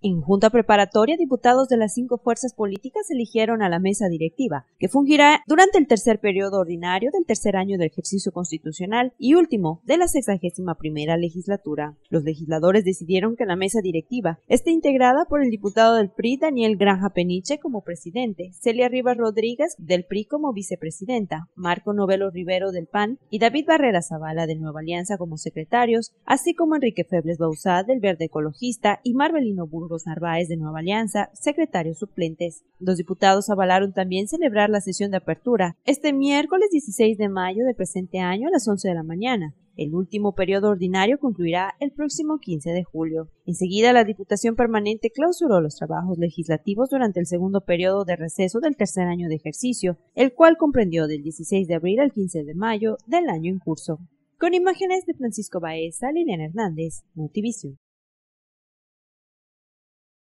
En junta preparatoria, diputados de las cinco fuerzas políticas eligieron a la mesa directiva, que fungirá durante el tercer periodo ordinario del tercer año del ejercicio constitucional y último de la sexagésima primera legislatura. Los legisladores decidieron que la mesa directiva esté integrada por el diputado del PRI Daniel Granja Peniche como presidente, Celia Rivas Rodríguez del PRI como vicepresidenta, Marco Novelo Rivero del PAN y David Barrera Zavala de Nueva Alianza como secretarios, así como Enrique Febles Bausá del Verde Ecologista y Marvelino Burgos los Narváez de Nueva Alianza, secretarios suplentes. Los diputados avalaron también celebrar la sesión de apertura este miércoles 16 de mayo del presente año a las 11 de la mañana. El último periodo ordinario concluirá el próximo 15 de julio. Enseguida, la Diputación Permanente clausuró los trabajos legislativos durante el segundo periodo de receso del tercer año de ejercicio, el cual comprendió del 16 de abril al 15 de mayo del año en curso. Con imágenes de Francisco Baeza, Liliana Hernández, Notivision.